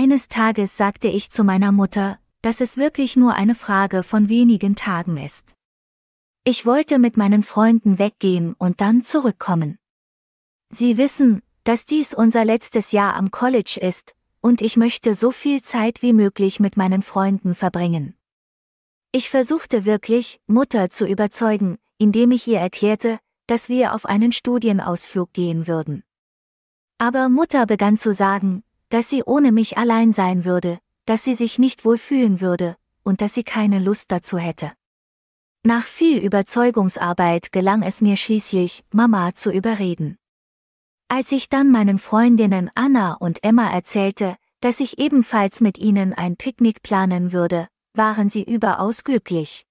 Eines Tages sagte ich zu meiner Mutter, dass es wirklich nur eine Frage von wenigen Tagen ist. Ich wollte mit meinen Freunden weggehen und dann zurückkommen. Sie wissen, dass dies unser letztes Jahr am College ist, und ich möchte so viel Zeit wie möglich mit meinen Freunden verbringen. Ich versuchte wirklich, Mutter zu überzeugen, indem ich ihr erklärte, dass wir auf einen Studienausflug gehen würden. Aber Mutter begann zu sagen, dass sie ohne mich allein sein würde, dass sie sich nicht wohl fühlen würde, und dass sie keine Lust dazu hätte. Nach viel Überzeugungsarbeit gelang es mir schließlich, Mama zu überreden. Als ich dann meinen Freundinnen Anna und Emma erzählte, dass ich ebenfalls mit ihnen ein Picknick planen würde, waren sie überaus glücklich.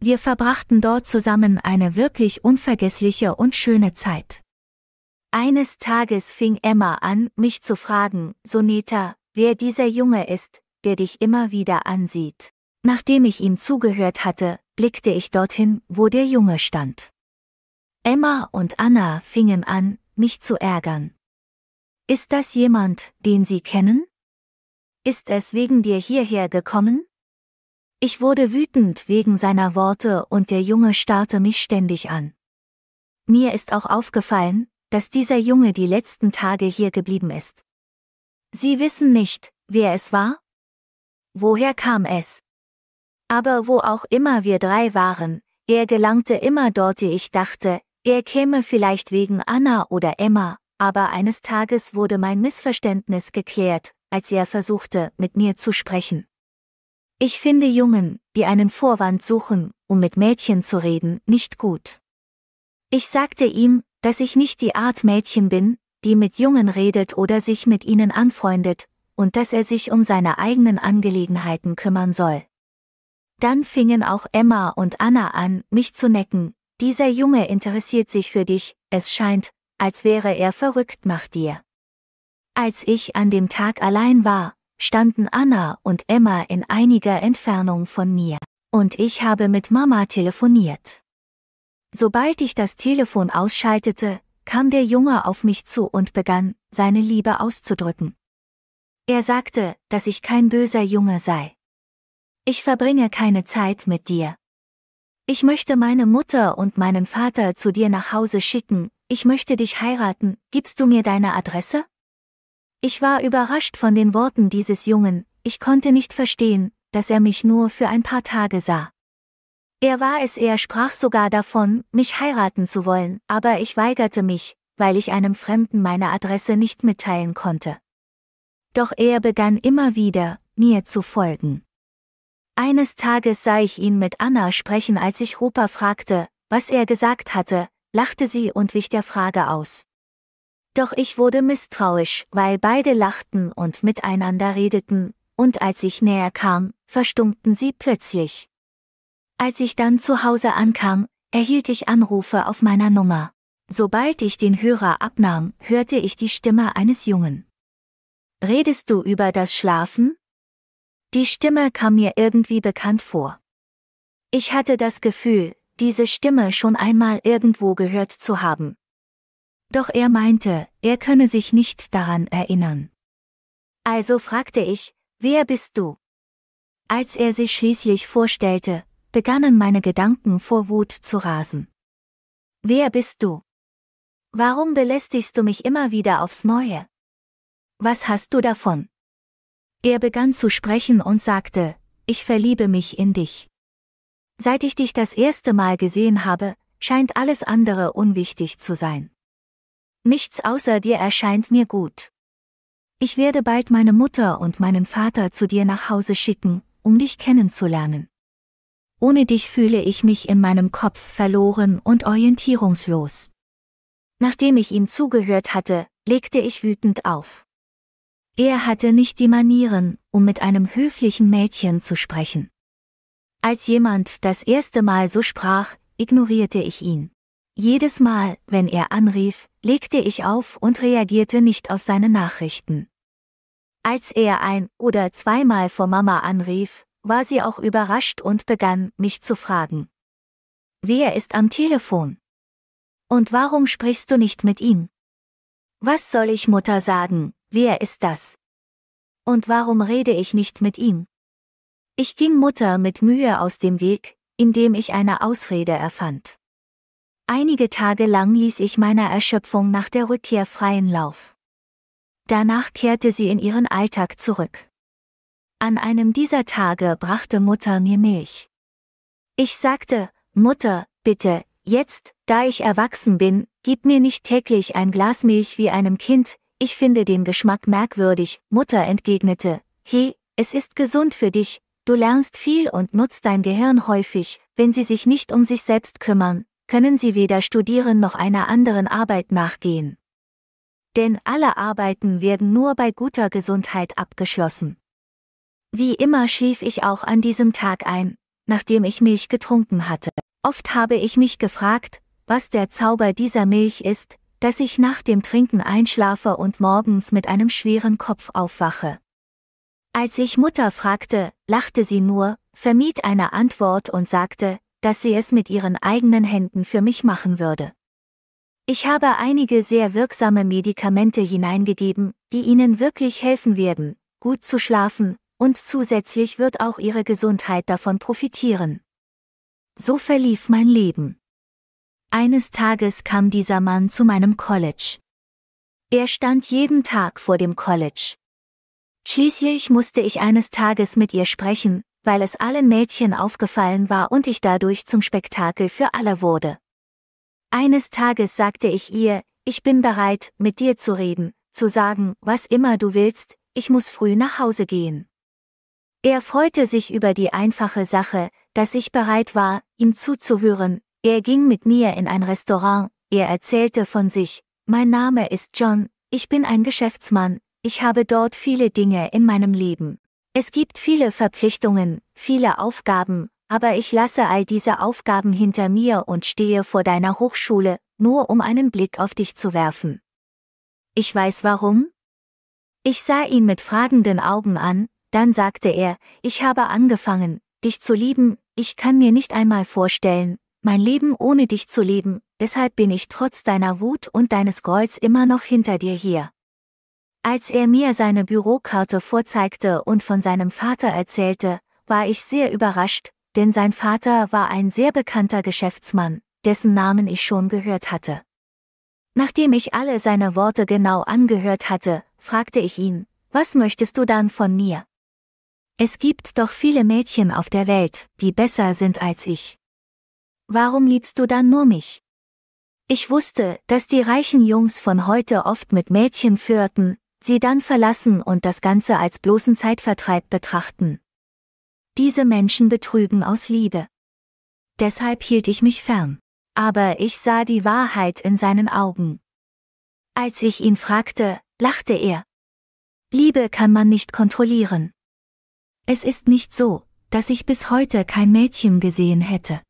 Wir verbrachten dort zusammen eine wirklich unvergessliche und schöne Zeit. Eines Tages fing Emma an, mich zu fragen, Soneta, wer dieser Junge ist, der dich immer wieder ansieht. Nachdem ich ihm zugehört hatte, blickte ich dorthin, wo der Junge stand. Emma und Anna fingen an, mich zu ärgern. Ist das jemand, den Sie kennen? Ist es wegen dir hierher gekommen? Ich wurde wütend wegen seiner Worte und der Junge starrte mich ständig an. Mir ist auch aufgefallen, dass dieser Junge die letzten Tage hier geblieben ist. Sie wissen nicht, wer es war? Woher kam es? Aber wo auch immer wir drei waren, er gelangte immer dort, die ich dachte, er käme vielleicht wegen Anna oder Emma, aber eines Tages wurde mein Missverständnis geklärt, als er versuchte, mit mir zu sprechen. Ich finde Jungen, die einen Vorwand suchen, um mit Mädchen zu reden, nicht gut. Ich sagte ihm, dass ich nicht die Art Mädchen bin, die mit Jungen redet oder sich mit ihnen anfreundet, und dass er sich um seine eigenen Angelegenheiten kümmern soll. Dann fingen auch Emma und Anna an, mich zu necken, dieser Junge interessiert sich für dich, es scheint, als wäre er verrückt nach dir. Als ich an dem Tag allein war, standen Anna und Emma in einiger Entfernung von mir, und ich habe mit Mama telefoniert. Sobald ich das Telefon ausschaltete, kam der Junge auf mich zu und begann, seine Liebe auszudrücken. Er sagte, dass ich kein böser Junge sei. Ich verbringe keine Zeit mit dir. Ich möchte meine Mutter und meinen Vater zu dir nach Hause schicken, ich möchte dich heiraten, gibst du mir deine Adresse? Ich war überrascht von den Worten dieses Jungen, ich konnte nicht verstehen, dass er mich nur für ein paar Tage sah. Er war es, er sprach sogar davon, mich heiraten zu wollen, aber ich weigerte mich, weil ich einem Fremden meine Adresse nicht mitteilen konnte. Doch er begann immer wieder, mir zu folgen. Eines Tages sah ich ihn mit Anna sprechen, als ich Rupa fragte, was er gesagt hatte, lachte sie und wich der Frage aus. Doch ich wurde misstrauisch, weil beide lachten und miteinander redeten, und als ich näher kam, verstummten sie plötzlich. Als ich dann zu Hause ankam, erhielt ich Anrufe auf meiner Nummer. Sobald ich den Hörer abnahm, hörte ich die Stimme eines Jungen. Redest du über das Schlafen? Die Stimme kam mir irgendwie bekannt vor. Ich hatte das Gefühl, diese Stimme schon einmal irgendwo gehört zu haben. Doch er meinte, er könne sich nicht daran erinnern. Also fragte ich, wer bist du? Als er sich schließlich vorstellte, begannen meine Gedanken vor Wut zu rasen. Wer bist du? Warum belästigst du mich immer wieder aufs Neue? Was hast du davon? Er begann zu sprechen und sagte, ich verliebe mich in dich. Seit ich dich das erste Mal gesehen habe, scheint alles andere unwichtig zu sein. Nichts außer dir erscheint mir gut. Ich werde bald meine Mutter und meinen Vater zu dir nach Hause schicken, um dich kennenzulernen. Ohne dich fühle ich mich in meinem Kopf verloren und orientierungslos. Nachdem ich ihm zugehört hatte, legte ich wütend auf. Er hatte nicht die Manieren, um mit einem höflichen Mädchen zu sprechen. Als jemand das erste Mal so sprach, ignorierte ich ihn. Jedes Mal, wenn er anrief, legte ich auf und reagierte nicht auf seine Nachrichten. Als er ein oder zweimal vor Mama anrief, war sie auch überrascht und begann, mich zu fragen. Wer ist am Telefon? Und warum sprichst du nicht mit ihm? Was soll ich Mutter sagen, wer ist das? Und warum rede ich nicht mit ihm? Ich ging Mutter mit Mühe aus dem Weg, indem ich eine Ausrede erfand. Einige Tage lang ließ ich meiner Erschöpfung nach der Rückkehr freien Lauf. Danach kehrte sie in ihren Alltag zurück. An einem dieser Tage brachte Mutter mir Milch. Ich sagte, Mutter, bitte, jetzt, da ich erwachsen bin, gib mir nicht täglich ein Glas Milch wie einem Kind, ich finde den Geschmack merkwürdig, Mutter entgegnete, he, es ist gesund für dich, du lernst viel und nutzt dein Gehirn häufig, wenn sie sich nicht um sich selbst kümmern, können sie weder studieren noch einer anderen Arbeit nachgehen. Denn alle Arbeiten werden nur bei guter Gesundheit abgeschlossen. Wie immer schlief ich auch an diesem Tag ein, nachdem ich Milch getrunken hatte. Oft habe ich mich gefragt, was der Zauber dieser Milch ist, dass ich nach dem Trinken einschlafe und morgens mit einem schweren Kopf aufwache. Als ich Mutter fragte, lachte sie nur, vermied eine Antwort und sagte, dass sie es mit ihren eigenen Händen für mich machen würde. Ich habe einige sehr wirksame Medikamente hineingegeben, die Ihnen wirklich helfen werden, gut zu schlafen, und zusätzlich wird auch ihre Gesundheit davon profitieren. So verlief mein Leben. Eines Tages kam dieser Mann zu meinem College. Er stand jeden Tag vor dem College. Schließlich musste ich eines Tages mit ihr sprechen, weil es allen Mädchen aufgefallen war und ich dadurch zum Spektakel für alle wurde. Eines Tages sagte ich ihr, ich bin bereit, mit dir zu reden, zu sagen, was immer du willst, ich muss früh nach Hause gehen. Er freute sich über die einfache Sache, dass ich bereit war, ihm zuzuhören. Er ging mit mir in ein Restaurant, er erzählte von sich, mein Name ist John, ich bin ein Geschäftsmann, ich habe dort viele Dinge in meinem Leben. Es gibt viele Verpflichtungen, viele Aufgaben, aber ich lasse all diese Aufgaben hinter mir und stehe vor deiner Hochschule, nur um einen Blick auf dich zu werfen. Ich weiß warum? Ich sah ihn mit fragenden Augen an, dann sagte er, ich habe angefangen, dich zu lieben, ich kann mir nicht einmal vorstellen, mein Leben ohne dich zu leben, deshalb bin ich trotz deiner Wut und deines Grolls immer noch hinter dir hier. Als er mir seine Bürokarte vorzeigte und von seinem Vater erzählte, war ich sehr überrascht, denn sein Vater war ein sehr bekannter Geschäftsmann, dessen Namen ich schon gehört hatte. Nachdem ich alle seine Worte genau angehört hatte, fragte ich ihn, was möchtest du dann von mir? Es gibt doch viele Mädchen auf der Welt, die besser sind als ich. Warum liebst du dann nur mich? Ich wusste, dass die reichen Jungs von heute oft mit Mädchen flirten, sie dann verlassen und das Ganze als bloßen Zeitvertreib betrachten. Diese Menschen betrügen aus Liebe. Deshalb hielt ich mich fern. Aber ich sah die Wahrheit in seinen Augen. Als ich ihn fragte, lachte er. Liebe kann man nicht kontrollieren. Es ist nicht so, dass ich bis heute kein Mädchen gesehen hätte.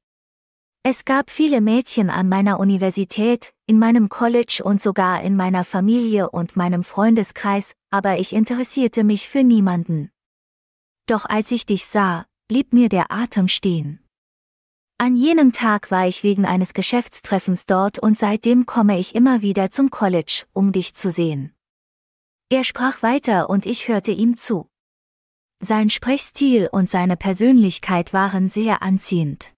Es gab viele Mädchen an meiner Universität, in meinem College und sogar in meiner Familie und meinem Freundeskreis, aber ich interessierte mich für niemanden. Doch als ich dich sah, blieb mir der Atem stehen. An jenem Tag war ich wegen eines Geschäftstreffens dort und seitdem komme ich immer wieder zum College, um dich zu sehen. Er sprach weiter und ich hörte ihm zu. Sein Sprechstil und seine Persönlichkeit waren sehr anziehend.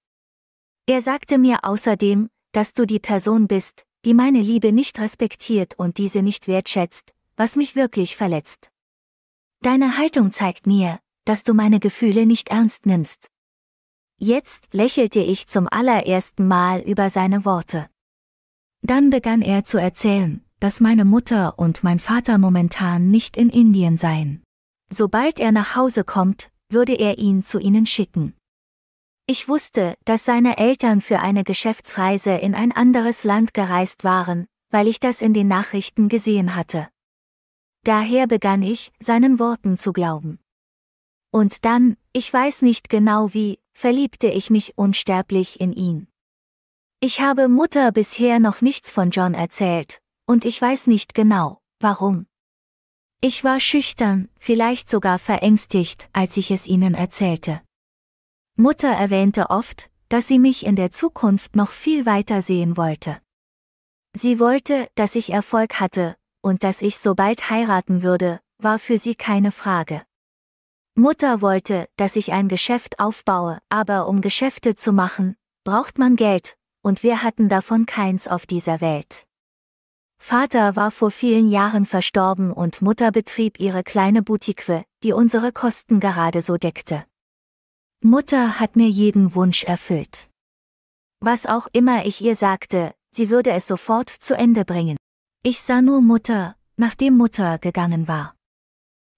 Er sagte mir außerdem, dass du die Person bist, die meine Liebe nicht respektiert und diese nicht wertschätzt, was mich wirklich verletzt. Deine Haltung zeigt mir, dass du meine Gefühle nicht ernst nimmst. Jetzt lächelte ich zum allerersten Mal über seine Worte. Dann begann er zu erzählen, dass meine Mutter und mein Vater momentan nicht in Indien seien. Sobald er nach Hause kommt, würde er ihn zu ihnen schicken. Ich wusste, dass seine Eltern für eine Geschäftsreise in ein anderes Land gereist waren, weil ich das in den Nachrichten gesehen hatte. Daher begann ich, seinen Worten zu glauben. Und dann, ich weiß nicht genau wie, verliebte ich mich unsterblich in ihn. Ich habe Mutter bisher noch nichts von John erzählt, und ich weiß nicht genau, warum. Ich war schüchtern, vielleicht sogar verängstigt, als ich es ihnen erzählte. Mutter erwähnte oft, dass sie mich in der Zukunft noch viel weiter sehen wollte. Sie wollte, dass ich Erfolg hatte, und dass ich so bald heiraten würde, war für sie keine Frage. Mutter wollte, dass ich ein Geschäft aufbaue, aber um Geschäfte zu machen, braucht man Geld, und wir hatten davon keins auf dieser Welt. Vater war vor vielen Jahren verstorben und Mutter betrieb ihre kleine Boutique, die unsere Kosten gerade so deckte. Mutter hat mir jeden Wunsch erfüllt. Was auch immer ich ihr sagte, sie würde es sofort zu Ende bringen. Ich sah nur Mutter, nachdem Mutter gegangen war.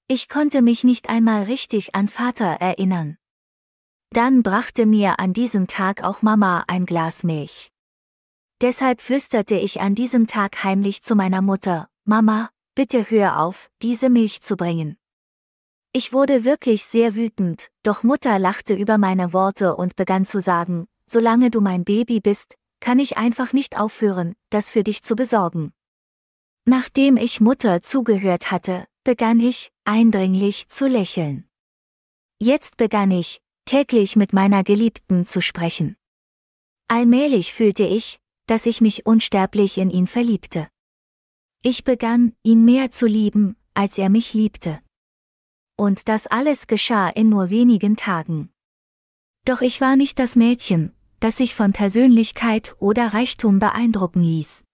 Ich konnte mich nicht einmal richtig an Vater erinnern. Dann brachte mir an diesem Tag auch Mama ein Glas Milch. Deshalb flüsterte ich an diesem Tag heimlich zu meiner Mutter, Mama, bitte hör auf, diese Milch zu bringen. Ich wurde wirklich sehr wütend, doch Mutter lachte über meine Worte und begann zu sagen, solange du mein Baby bist, kann ich einfach nicht aufhören, das für dich zu besorgen. Nachdem ich Mutter zugehört hatte, begann ich, eindringlich zu lächeln. Jetzt begann ich, täglich mit meiner Geliebten zu sprechen. Allmählich fühlte ich, dass ich mich unsterblich in ihn verliebte. Ich begann, ihn mehr zu lieben, als er mich liebte. Und das alles geschah in nur wenigen Tagen. Doch ich war nicht das Mädchen, das sich von Persönlichkeit oder Reichtum beeindrucken ließ.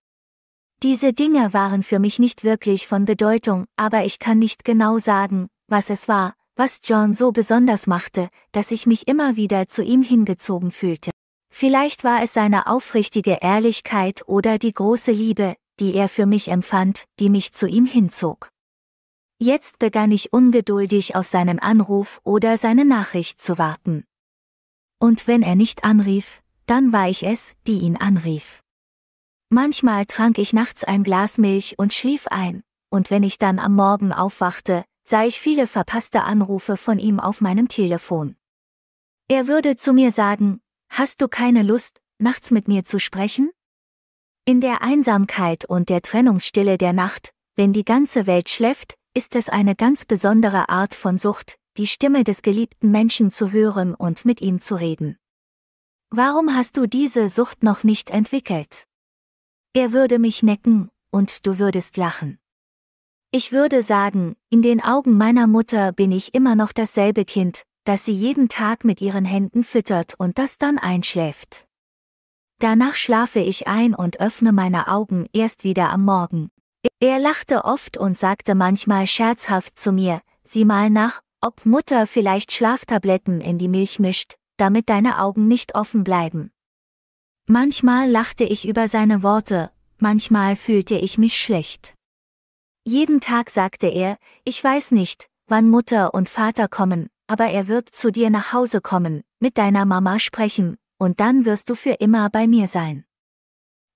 Diese Dinge waren für mich nicht wirklich von Bedeutung, aber ich kann nicht genau sagen, was es war, was John so besonders machte, dass ich mich immer wieder zu ihm hingezogen fühlte. Vielleicht war es seine aufrichtige Ehrlichkeit oder die große Liebe, die er für mich empfand, die mich zu ihm hinzog. Jetzt begann ich ungeduldig auf seinen Anruf oder seine Nachricht zu warten. Und wenn er nicht anrief, dann war ich es, die ihn anrief. Manchmal trank ich nachts ein Glas Milch und schlief ein, und wenn ich dann am Morgen aufwachte, sah ich viele verpasste Anrufe von ihm auf meinem Telefon. Er würde zu mir sagen, Hast du keine Lust, nachts mit mir zu sprechen? In der Einsamkeit und der Trennungsstille der Nacht, wenn die ganze Welt schläft, ist es eine ganz besondere Art von Sucht, die Stimme des geliebten Menschen zu hören und mit ihm zu reden. Warum hast du diese Sucht noch nicht entwickelt? Er würde mich necken, und du würdest lachen. Ich würde sagen, in den Augen meiner Mutter bin ich immer noch dasselbe Kind, das sie jeden Tag mit ihren Händen füttert und das dann einschläft. Danach schlafe ich ein und öffne meine Augen erst wieder am Morgen. Er lachte oft und sagte manchmal scherzhaft zu mir, sieh mal nach, ob Mutter vielleicht Schlaftabletten in die Milch mischt, damit deine Augen nicht offen bleiben. Manchmal lachte ich über seine Worte, manchmal fühlte ich mich schlecht. Jeden Tag sagte er, ich weiß nicht, wann Mutter und Vater kommen, aber er wird zu dir nach Hause kommen, mit deiner Mama sprechen, und dann wirst du für immer bei mir sein.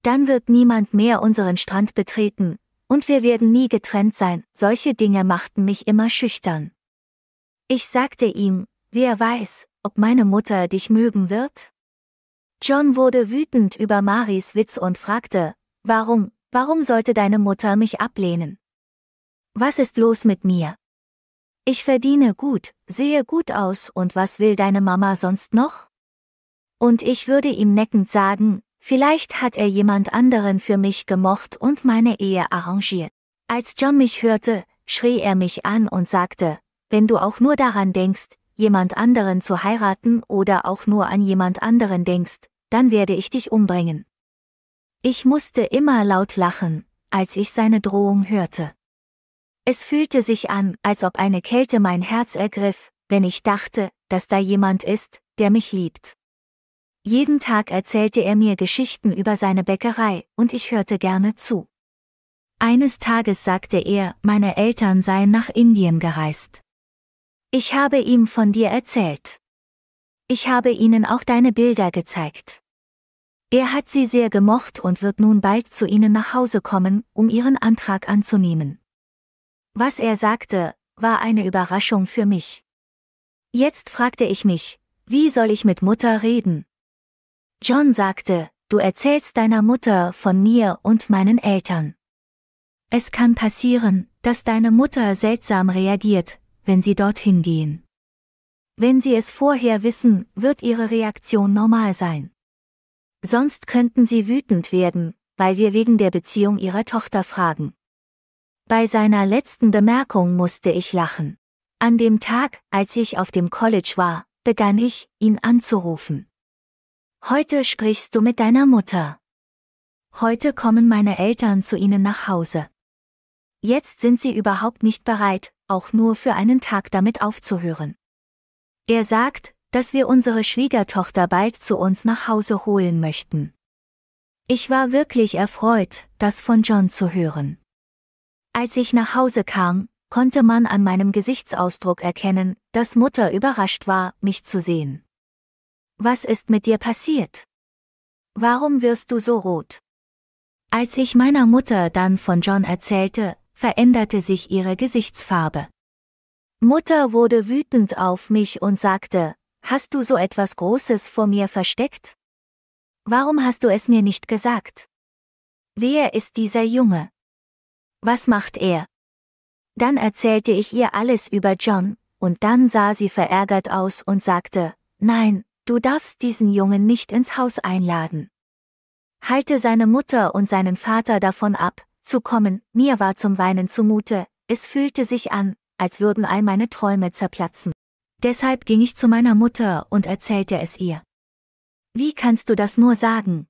Dann wird niemand mehr unseren Strand betreten, und wir werden nie getrennt sein, solche Dinge machten mich immer schüchtern. Ich sagte ihm, wer weiß, ob meine Mutter dich mögen wird? John wurde wütend über Maris Witz und fragte, warum, warum sollte deine Mutter mich ablehnen? Was ist los mit mir? Ich verdiene gut, sehe gut aus und was will deine Mama sonst noch? Und ich würde ihm neckend sagen, vielleicht hat er jemand anderen für mich gemocht und meine Ehe arrangiert. Als John mich hörte, schrie er mich an und sagte, wenn du auch nur daran denkst, jemand anderen zu heiraten oder auch nur an jemand anderen denkst, dann werde ich dich umbringen. Ich musste immer laut lachen, als ich seine Drohung hörte. Es fühlte sich an, als ob eine Kälte mein Herz ergriff, wenn ich dachte, dass da jemand ist, der mich liebt. Jeden Tag erzählte er mir Geschichten über seine Bäckerei, und ich hörte gerne zu. Eines Tages sagte er, meine Eltern seien nach Indien gereist. Ich habe ihm von dir erzählt. Ich habe ihnen auch deine Bilder gezeigt. Er hat sie sehr gemocht und wird nun bald zu ihnen nach Hause kommen, um ihren Antrag anzunehmen. Was er sagte, war eine Überraschung für mich. Jetzt fragte ich mich, wie soll ich mit Mutter reden? John sagte, du erzählst deiner Mutter von mir und meinen Eltern. Es kann passieren, dass deine Mutter seltsam reagiert, wenn sie dorthin gehen. Wenn sie es vorher wissen, wird ihre Reaktion normal sein. Sonst könnten sie wütend werden, weil wir wegen der Beziehung ihrer Tochter fragen. Bei seiner letzten Bemerkung musste ich lachen. An dem Tag, als ich auf dem College war, begann ich, ihn anzurufen. Heute sprichst du mit deiner Mutter. Heute kommen meine Eltern zu ihnen nach Hause. Jetzt sind sie überhaupt nicht bereit, auch nur für einen Tag damit aufzuhören. Er sagt, dass wir unsere Schwiegertochter bald zu uns nach Hause holen möchten. Ich war wirklich erfreut, das von John zu hören. Als ich nach Hause kam, konnte man an meinem Gesichtsausdruck erkennen, dass Mutter überrascht war, mich zu sehen. Was ist mit dir passiert? Warum wirst du so rot? Als ich meiner Mutter dann von John erzählte, veränderte sich ihre Gesichtsfarbe. Mutter wurde wütend auf mich und sagte, Hast du so etwas Großes vor mir versteckt? Warum hast du es mir nicht gesagt? Wer ist dieser Junge? Was macht er? Dann erzählte ich ihr alles über John, und dann sah sie verärgert aus und sagte, Nein, du darfst diesen Jungen nicht ins Haus einladen. Halte seine Mutter und seinen Vater davon ab, zu kommen, mir war zum Weinen zumute, es fühlte sich an, als würden all meine Träume zerplatzen. Deshalb ging ich zu meiner Mutter und erzählte es ihr. Wie kannst du das nur sagen?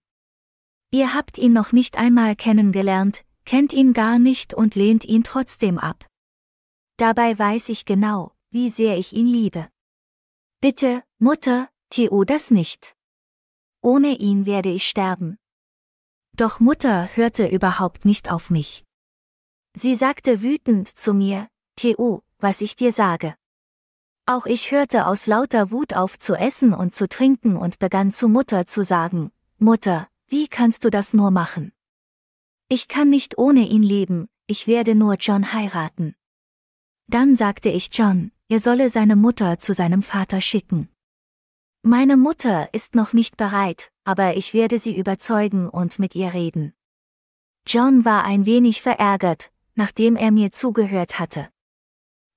Ihr habt ihn noch nicht einmal kennengelernt, kennt ihn gar nicht und lehnt ihn trotzdem ab. Dabei weiß ich genau, wie sehr ich ihn liebe. Bitte, Mutter, Theo das nicht. Ohne ihn werde ich sterben. Doch Mutter hörte überhaupt nicht auf mich. Sie sagte wütend zu mir, Theo, was ich dir sage. Auch ich hörte aus lauter Wut auf zu essen und zu trinken und begann zu Mutter zu sagen, Mutter, wie kannst du das nur machen? Ich kann nicht ohne ihn leben, ich werde nur John heiraten. Dann sagte ich John, er solle seine Mutter zu seinem Vater schicken. Meine Mutter ist noch nicht bereit, aber ich werde sie überzeugen und mit ihr reden. John war ein wenig verärgert, nachdem er mir zugehört hatte.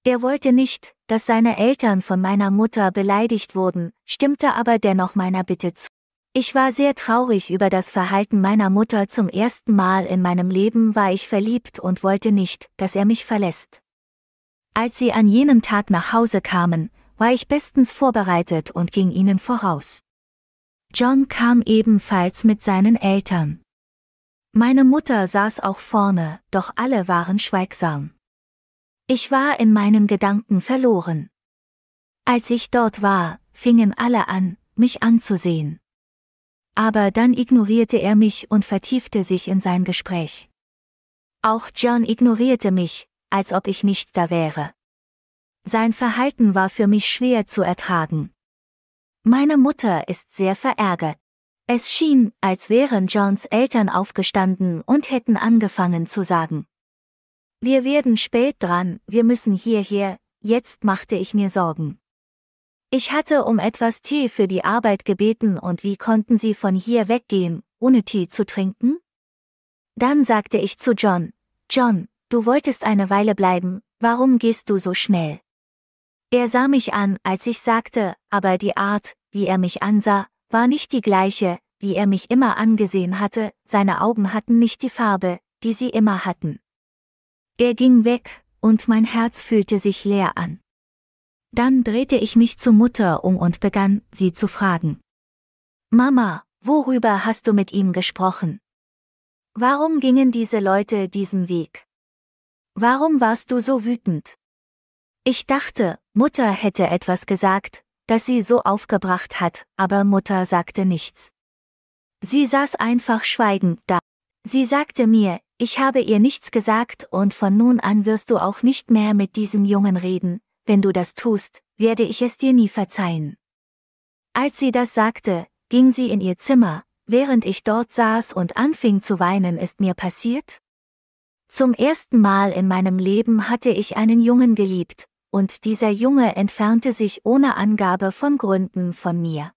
Er wollte nicht, dass seine Eltern von meiner Mutter beleidigt wurden, stimmte aber dennoch meiner Bitte zu. Ich war sehr traurig über das Verhalten meiner Mutter. Zum ersten Mal in meinem Leben war ich verliebt und wollte nicht, dass er mich verlässt. Als sie an jenem Tag nach Hause kamen, war ich bestens vorbereitet und ging ihnen voraus. John kam ebenfalls mit seinen Eltern. Meine Mutter saß auch vorne, doch alle waren schweigsam. Ich war in meinen Gedanken verloren. Als ich dort war, fingen alle an, mich anzusehen aber dann ignorierte er mich und vertiefte sich in sein Gespräch. Auch John ignorierte mich, als ob ich nicht da wäre. Sein Verhalten war für mich schwer zu ertragen. Meine Mutter ist sehr verärgert. Es schien, als wären Johns Eltern aufgestanden und hätten angefangen zu sagen. Wir werden spät dran, wir müssen hierher, jetzt machte ich mir Sorgen. Ich hatte um etwas Tee für die Arbeit gebeten und wie konnten Sie von hier weggehen, ohne Tee zu trinken? Dann sagte ich zu John, John, du wolltest eine Weile bleiben, warum gehst du so schnell? Er sah mich an, als ich sagte, aber die Art, wie er mich ansah, war nicht die gleiche, wie er mich immer angesehen hatte, seine Augen hatten nicht die Farbe, die sie immer hatten. Er ging weg, und mein Herz fühlte sich leer an. Dann drehte ich mich zu Mutter um und begann, sie zu fragen. Mama, worüber hast du mit ihm gesprochen? Warum gingen diese Leute diesen Weg? Warum warst du so wütend? Ich dachte, Mutter hätte etwas gesagt, das sie so aufgebracht hat, aber Mutter sagte nichts. Sie saß einfach schweigend da. Sie sagte mir, ich habe ihr nichts gesagt und von nun an wirst du auch nicht mehr mit diesem Jungen reden, wenn du das tust, werde ich es dir nie verzeihen. Als sie das sagte, ging sie in ihr Zimmer, während ich dort saß und anfing zu weinen, ist mir passiert? Zum ersten Mal in meinem Leben hatte ich einen Jungen geliebt, und dieser Junge entfernte sich ohne Angabe von Gründen von mir.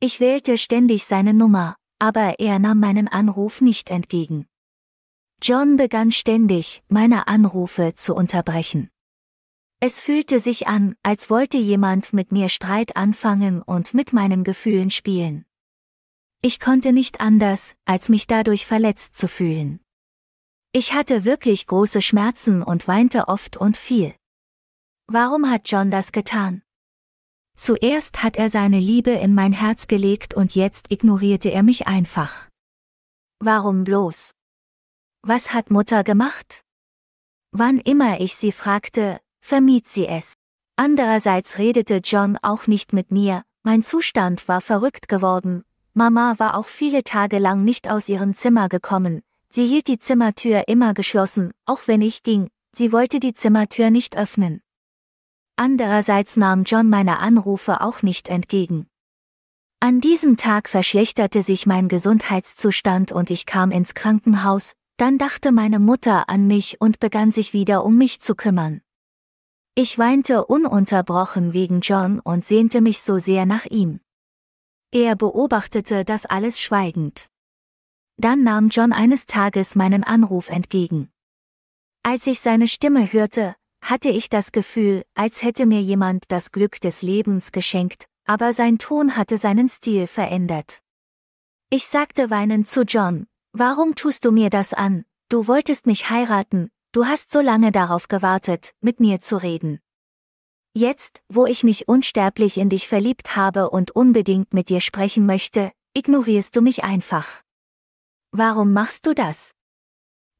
Ich wählte ständig seine Nummer, aber er nahm meinen Anruf nicht entgegen. John begann ständig, meine Anrufe zu unterbrechen. Es fühlte sich an, als wollte jemand mit mir Streit anfangen und mit meinen Gefühlen spielen. Ich konnte nicht anders, als mich dadurch verletzt zu fühlen. Ich hatte wirklich große Schmerzen und weinte oft und viel. Warum hat John das getan? Zuerst hat er seine Liebe in mein Herz gelegt und jetzt ignorierte er mich einfach. Warum bloß? Was hat Mutter gemacht? Wann immer ich sie fragte, vermied sie es. Andererseits redete John auch nicht mit mir, mein Zustand war verrückt geworden, Mama war auch viele Tage lang nicht aus ihrem Zimmer gekommen, sie hielt die Zimmertür immer geschlossen, auch wenn ich ging, sie wollte die Zimmertür nicht öffnen. Andererseits nahm John meine Anrufe auch nicht entgegen. An diesem Tag verschlechterte sich mein Gesundheitszustand und ich kam ins Krankenhaus, dann dachte meine Mutter an mich und begann sich wieder um mich zu kümmern. Ich weinte ununterbrochen wegen John und sehnte mich so sehr nach ihm. Er beobachtete das alles schweigend. Dann nahm John eines Tages meinen Anruf entgegen. Als ich seine Stimme hörte, hatte ich das Gefühl, als hätte mir jemand das Glück des Lebens geschenkt, aber sein Ton hatte seinen Stil verändert. Ich sagte weinend zu John, warum tust du mir das an, du wolltest mich heiraten, Du hast so lange darauf gewartet, mit mir zu reden. Jetzt, wo ich mich unsterblich in dich verliebt habe und unbedingt mit dir sprechen möchte, ignorierst du mich einfach. Warum machst du das?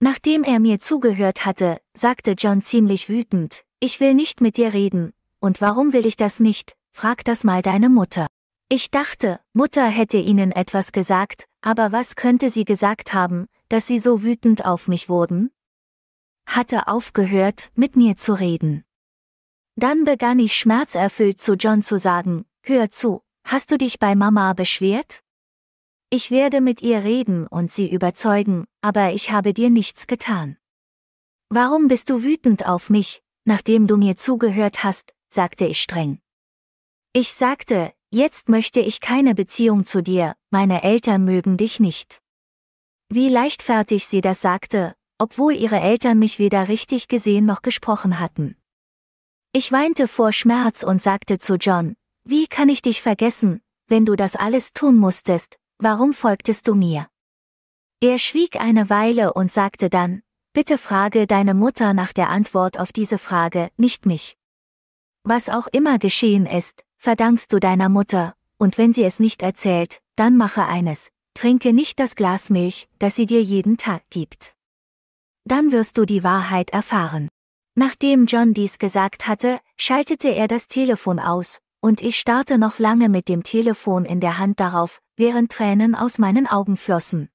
Nachdem er mir zugehört hatte, sagte John ziemlich wütend, ich will nicht mit dir reden, und warum will ich das nicht, frag das mal deine Mutter. Ich dachte, Mutter hätte ihnen etwas gesagt, aber was könnte sie gesagt haben, dass sie so wütend auf mich wurden? hatte aufgehört, mit mir zu reden. Dann begann ich schmerzerfüllt zu John zu sagen, Hör zu, hast du dich bei Mama beschwert? Ich werde mit ihr reden und sie überzeugen, aber ich habe dir nichts getan. Warum bist du wütend auf mich, nachdem du mir zugehört hast, sagte ich streng. Ich sagte, jetzt möchte ich keine Beziehung zu dir, meine Eltern mögen dich nicht. Wie leichtfertig sie das sagte, obwohl ihre Eltern mich weder richtig gesehen noch gesprochen hatten. Ich weinte vor Schmerz und sagte zu John, wie kann ich dich vergessen, wenn du das alles tun musstest, warum folgtest du mir? Er schwieg eine Weile und sagte dann, bitte frage deine Mutter nach der Antwort auf diese Frage, nicht mich. Was auch immer geschehen ist, verdankst du deiner Mutter, und wenn sie es nicht erzählt, dann mache eines, trinke nicht das Glas Milch, das sie dir jeden Tag gibt dann wirst du die Wahrheit erfahren. Nachdem John dies gesagt hatte, schaltete er das Telefon aus, und ich starrte noch lange mit dem Telefon in der Hand darauf, während Tränen aus meinen Augen flossen.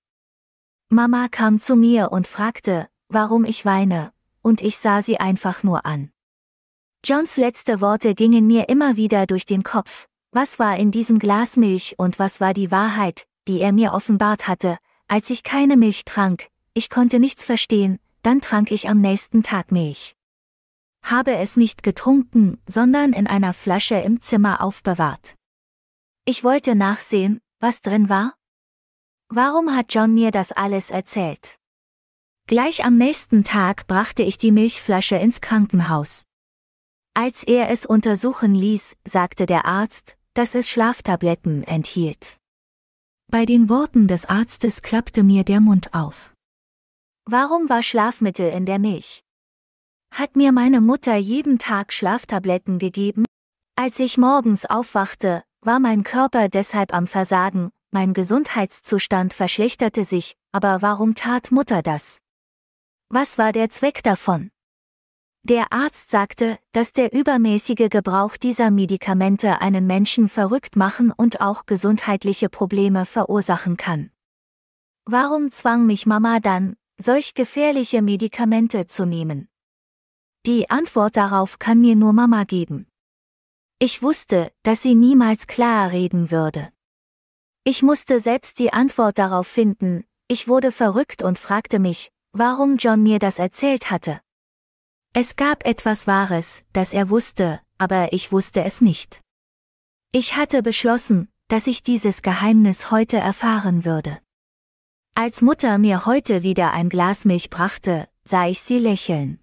Mama kam zu mir und fragte, warum ich weine, und ich sah sie einfach nur an. Johns letzte Worte gingen mir immer wieder durch den Kopf, was war in diesem Glas Milch und was war die Wahrheit, die er mir offenbart hatte, als ich keine Milch trank, ich konnte nichts verstehen, dann trank ich am nächsten Tag Milch. Habe es nicht getrunken, sondern in einer Flasche im Zimmer aufbewahrt. Ich wollte nachsehen, was drin war. Warum hat John mir das alles erzählt? Gleich am nächsten Tag brachte ich die Milchflasche ins Krankenhaus. Als er es untersuchen ließ, sagte der Arzt, dass es Schlaftabletten enthielt. Bei den Worten des Arztes klappte mir der Mund auf. Warum war Schlafmittel in der Milch? Hat mir meine Mutter jeden Tag Schlaftabletten gegeben? Als ich morgens aufwachte, war mein Körper deshalb am Versagen, mein Gesundheitszustand verschlechterte sich, aber warum tat Mutter das? Was war der Zweck davon? Der Arzt sagte, dass der übermäßige Gebrauch dieser Medikamente einen Menschen verrückt machen und auch gesundheitliche Probleme verursachen kann. Warum zwang mich Mama dann, solch gefährliche Medikamente zu nehmen? Die Antwort darauf kann mir nur Mama geben. Ich wusste, dass sie niemals klar reden würde. Ich musste selbst die Antwort darauf finden, ich wurde verrückt und fragte mich, warum John mir das erzählt hatte. Es gab etwas Wahres, das er wusste, aber ich wusste es nicht. Ich hatte beschlossen, dass ich dieses Geheimnis heute erfahren würde. Als Mutter mir heute wieder ein Glas Milch brachte, sah ich sie lächeln.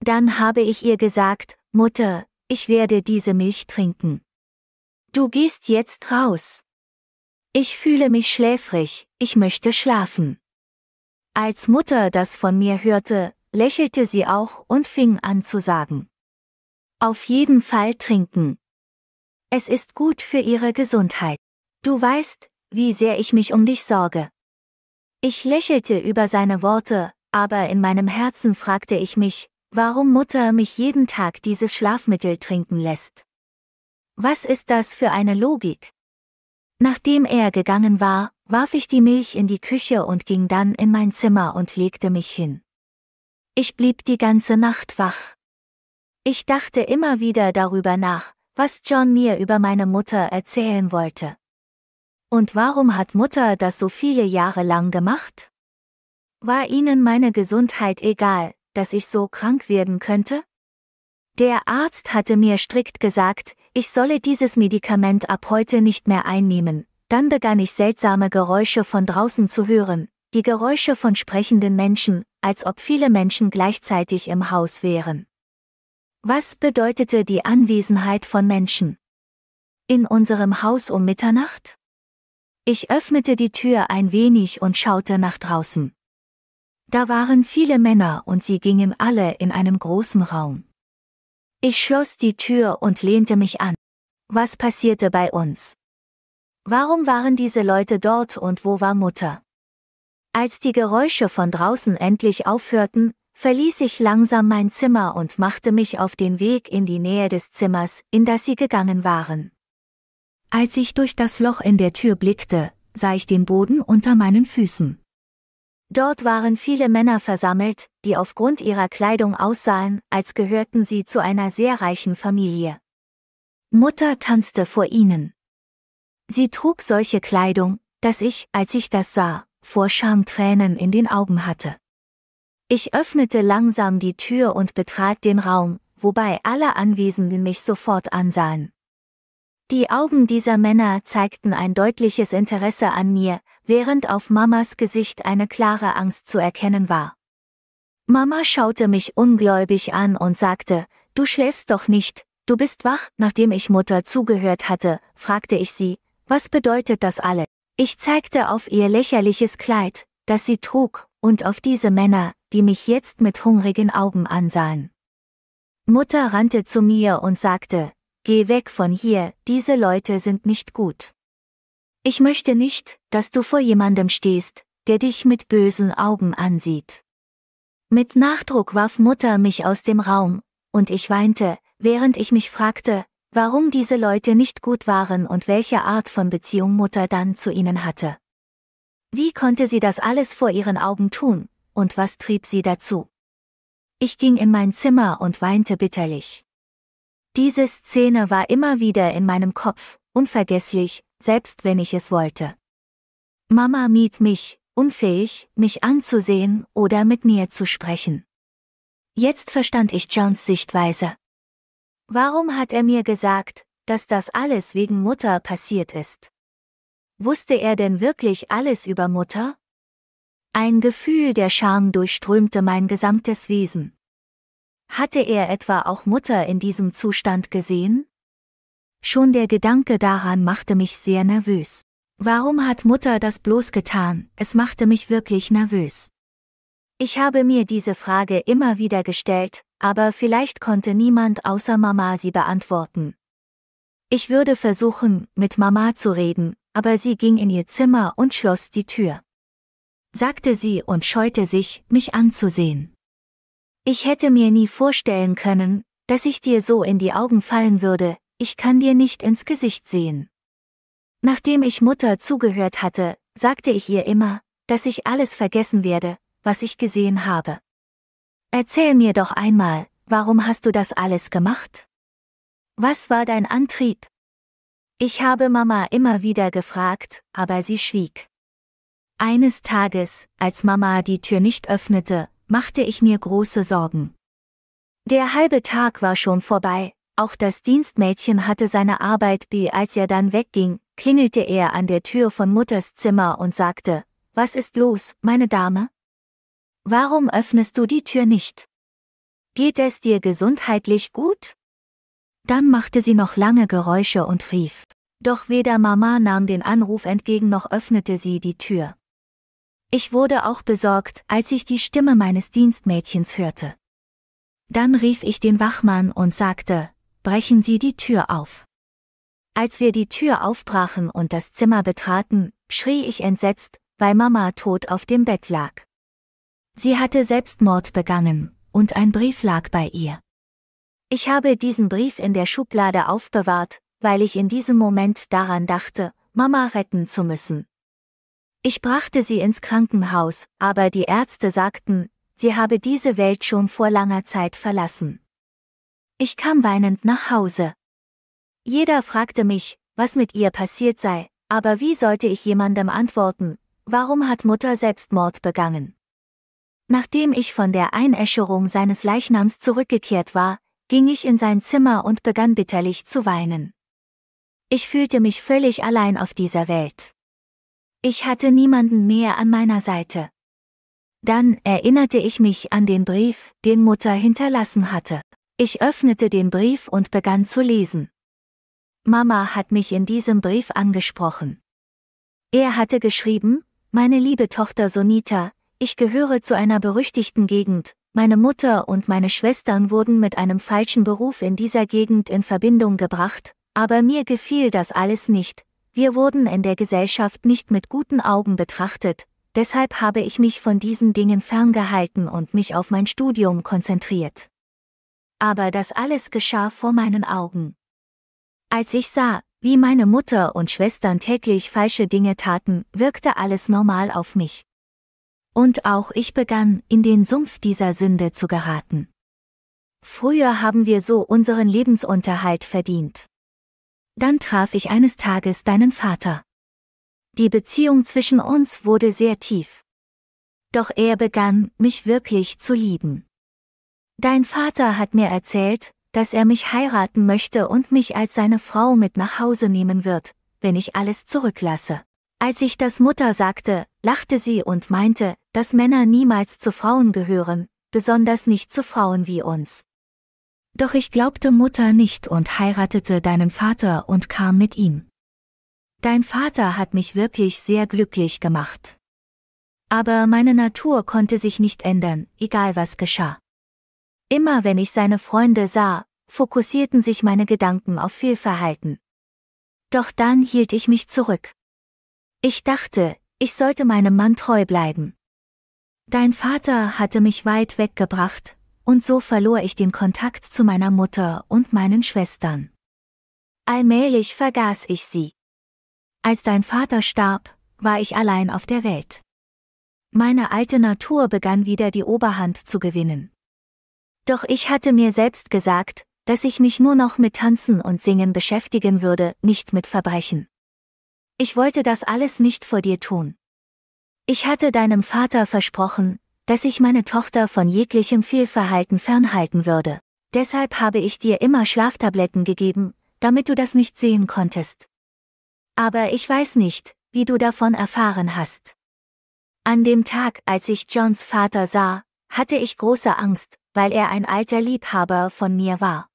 Dann habe ich ihr gesagt, Mutter, ich werde diese Milch trinken. Du gehst jetzt raus. Ich fühle mich schläfrig, ich möchte schlafen. Als Mutter das von mir hörte, lächelte sie auch und fing an zu sagen. Auf jeden Fall trinken. Es ist gut für ihre Gesundheit. Du weißt, wie sehr ich mich um dich sorge. Ich lächelte über seine Worte, aber in meinem Herzen fragte ich mich, warum Mutter mich jeden Tag dieses Schlafmittel trinken lässt. Was ist das für eine Logik? Nachdem er gegangen war, warf ich die Milch in die Küche und ging dann in mein Zimmer und legte mich hin. Ich blieb die ganze Nacht wach. Ich dachte immer wieder darüber nach, was John mir über meine Mutter erzählen wollte. Und warum hat Mutter das so viele Jahre lang gemacht? War ihnen meine Gesundheit egal, dass ich so krank werden könnte? Der Arzt hatte mir strikt gesagt, ich solle dieses Medikament ab heute nicht mehr einnehmen, dann begann ich seltsame Geräusche von draußen zu hören, die Geräusche von sprechenden Menschen, als ob viele Menschen gleichzeitig im Haus wären. Was bedeutete die Anwesenheit von Menschen? In unserem Haus um Mitternacht? Ich öffnete die Tür ein wenig und schaute nach draußen. Da waren viele Männer und sie gingen alle in einem großen Raum. Ich schloss die Tür und lehnte mich an. Was passierte bei uns? Warum waren diese Leute dort und wo war Mutter? Als die Geräusche von draußen endlich aufhörten, verließ ich langsam mein Zimmer und machte mich auf den Weg in die Nähe des Zimmers, in das sie gegangen waren. Als ich durch das Loch in der Tür blickte, sah ich den Boden unter meinen Füßen. Dort waren viele Männer versammelt, die aufgrund ihrer Kleidung aussahen, als gehörten sie zu einer sehr reichen Familie. Mutter tanzte vor ihnen. Sie trug solche Kleidung, dass ich, als ich das sah, vor Scham Tränen in den Augen hatte. Ich öffnete langsam die Tür und betrat den Raum, wobei alle Anwesenden mich sofort ansahen. Die Augen dieser Männer zeigten ein deutliches Interesse an mir, während auf Mamas Gesicht eine klare Angst zu erkennen war. Mama schaute mich ungläubig an und sagte, Du schläfst doch nicht, du bist wach, nachdem ich Mutter zugehört hatte, fragte ich sie, was bedeutet das alle? Ich zeigte auf ihr lächerliches Kleid, das sie trug, und auf diese Männer, die mich jetzt mit hungrigen Augen ansahen. Mutter rannte zu mir und sagte, Geh weg von hier, diese Leute sind nicht gut. Ich möchte nicht, dass du vor jemandem stehst, der dich mit bösen Augen ansieht. Mit Nachdruck warf Mutter mich aus dem Raum, und ich weinte, während ich mich fragte, warum diese Leute nicht gut waren und welche Art von Beziehung Mutter dann zu ihnen hatte. Wie konnte sie das alles vor ihren Augen tun, und was trieb sie dazu? Ich ging in mein Zimmer und weinte bitterlich. Diese Szene war immer wieder in meinem Kopf, unvergesslich, selbst wenn ich es wollte. Mama mied mich, unfähig, mich anzusehen oder mit mir zu sprechen. Jetzt verstand ich Johns Sichtweise. Warum hat er mir gesagt, dass das alles wegen Mutter passiert ist? Wusste er denn wirklich alles über Mutter? Ein Gefühl der Scham durchströmte mein gesamtes Wesen. Hatte er etwa auch Mutter in diesem Zustand gesehen? Schon der Gedanke daran machte mich sehr nervös. Warum hat Mutter das bloß getan? Es machte mich wirklich nervös. Ich habe mir diese Frage immer wieder gestellt, aber vielleicht konnte niemand außer Mama sie beantworten. Ich würde versuchen, mit Mama zu reden, aber sie ging in ihr Zimmer und schloss die Tür. Sagte sie und scheute sich, mich anzusehen. Ich hätte mir nie vorstellen können, dass ich dir so in die Augen fallen würde, ich kann dir nicht ins Gesicht sehen. Nachdem ich Mutter zugehört hatte, sagte ich ihr immer, dass ich alles vergessen werde, was ich gesehen habe. Erzähl mir doch einmal, warum hast du das alles gemacht? Was war dein Antrieb? Ich habe Mama immer wieder gefragt, aber sie schwieg. Eines Tages, als Mama die Tür nicht öffnete, machte ich mir große Sorgen. Der halbe Tag war schon vorbei, auch das Dienstmädchen hatte seine Arbeit wie als er dann wegging, klingelte er an der Tür von Mutters Zimmer und sagte, Was ist los, meine Dame? Warum öffnest du die Tür nicht? Geht es dir gesundheitlich gut? Dann machte sie noch lange Geräusche und rief. Doch weder Mama nahm den Anruf entgegen noch öffnete sie die Tür. Ich wurde auch besorgt, als ich die Stimme meines Dienstmädchens hörte. Dann rief ich den Wachmann und sagte, brechen Sie die Tür auf. Als wir die Tür aufbrachen und das Zimmer betraten, schrie ich entsetzt, weil Mama tot auf dem Bett lag. Sie hatte Selbstmord begangen, und ein Brief lag bei ihr. Ich habe diesen Brief in der Schublade aufbewahrt, weil ich in diesem Moment daran dachte, Mama retten zu müssen, ich brachte sie ins Krankenhaus, aber die Ärzte sagten, sie habe diese Welt schon vor langer Zeit verlassen. Ich kam weinend nach Hause. Jeder fragte mich, was mit ihr passiert sei, aber wie sollte ich jemandem antworten, warum hat Mutter Selbstmord begangen? Nachdem ich von der Einäscherung seines Leichnams zurückgekehrt war, ging ich in sein Zimmer und begann bitterlich zu weinen. Ich fühlte mich völlig allein auf dieser Welt. Ich hatte niemanden mehr an meiner Seite. Dann erinnerte ich mich an den Brief, den Mutter hinterlassen hatte. Ich öffnete den Brief und begann zu lesen. Mama hat mich in diesem Brief angesprochen. Er hatte geschrieben, meine liebe Tochter Sonita, ich gehöre zu einer berüchtigten Gegend, meine Mutter und meine Schwestern wurden mit einem falschen Beruf in dieser Gegend in Verbindung gebracht, aber mir gefiel das alles nicht, wir wurden in der Gesellschaft nicht mit guten Augen betrachtet, deshalb habe ich mich von diesen Dingen ferngehalten und mich auf mein Studium konzentriert. Aber das alles geschah vor meinen Augen. Als ich sah, wie meine Mutter und Schwestern täglich falsche Dinge taten, wirkte alles normal auf mich. Und auch ich begann, in den Sumpf dieser Sünde zu geraten. Früher haben wir so unseren Lebensunterhalt verdient. Dann traf ich eines Tages deinen Vater. Die Beziehung zwischen uns wurde sehr tief. Doch er begann, mich wirklich zu lieben. Dein Vater hat mir erzählt, dass er mich heiraten möchte und mich als seine Frau mit nach Hause nehmen wird, wenn ich alles zurücklasse. Als ich das Mutter sagte, lachte sie und meinte, dass Männer niemals zu Frauen gehören, besonders nicht zu Frauen wie uns. Doch ich glaubte Mutter nicht und heiratete deinen Vater und kam mit ihm. Dein Vater hat mich wirklich sehr glücklich gemacht. Aber meine Natur konnte sich nicht ändern, egal was geschah. Immer wenn ich seine Freunde sah, fokussierten sich meine Gedanken auf Fehlverhalten. Doch dann hielt ich mich zurück. Ich dachte, ich sollte meinem Mann treu bleiben. Dein Vater hatte mich weit weggebracht, und so verlor ich den Kontakt zu meiner Mutter und meinen Schwestern. Allmählich vergaß ich sie. Als dein Vater starb, war ich allein auf der Welt. Meine alte Natur begann wieder die Oberhand zu gewinnen. Doch ich hatte mir selbst gesagt, dass ich mich nur noch mit Tanzen und Singen beschäftigen würde, nicht mit Verbrechen. Ich wollte das alles nicht vor dir tun. Ich hatte deinem Vater versprochen, dass ich meine Tochter von jeglichem Fehlverhalten fernhalten würde. Deshalb habe ich dir immer Schlaftabletten gegeben, damit du das nicht sehen konntest. Aber ich weiß nicht, wie du davon erfahren hast. An dem Tag, als ich Johns Vater sah, hatte ich große Angst, weil er ein alter Liebhaber von mir war.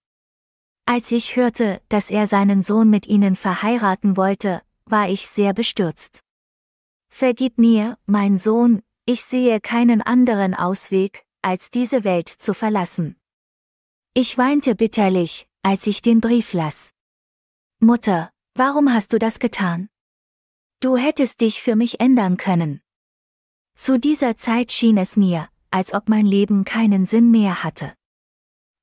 Als ich hörte, dass er seinen Sohn mit ihnen verheiraten wollte, war ich sehr bestürzt. Vergib mir, mein Sohn, ich sehe keinen anderen Ausweg, als diese Welt zu verlassen. Ich weinte bitterlich, als ich den Brief las. Mutter, warum hast du das getan? Du hättest dich für mich ändern können. Zu dieser Zeit schien es mir, als ob mein Leben keinen Sinn mehr hatte.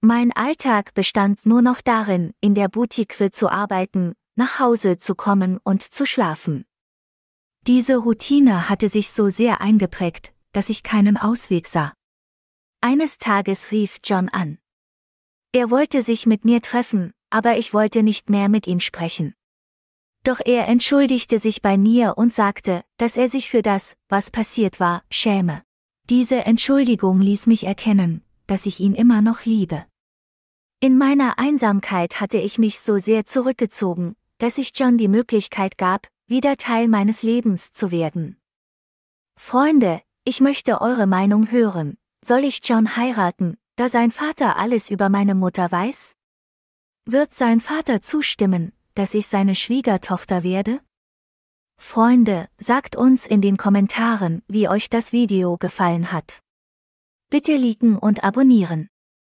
Mein Alltag bestand nur noch darin, in der Boutique zu arbeiten, nach Hause zu kommen und zu schlafen. Diese Routine hatte sich so sehr eingeprägt, dass ich keinen Ausweg sah. Eines Tages rief John an. Er wollte sich mit mir treffen, aber ich wollte nicht mehr mit ihm sprechen. Doch er entschuldigte sich bei mir und sagte, dass er sich für das, was passiert war, schäme. Diese Entschuldigung ließ mich erkennen, dass ich ihn immer noch liebe. In meiner Einsamkeit hatte ich mich so sehr zurückgezogen, dass ich John die Möglichkeit gab, wieder Teil meines Lebens zu werden. Freunde, ich möchte eure Meinung hören. Soll ich John heiraten, da sein Vater alles über meine Mutter weiß? Wird sein Vater zustimmen, dass ich seine Schwiegertochter werde? Freunde, sagt uns in den Kommentaren, wie euch das Video gefallen hat. Bitte liken und abonnieren.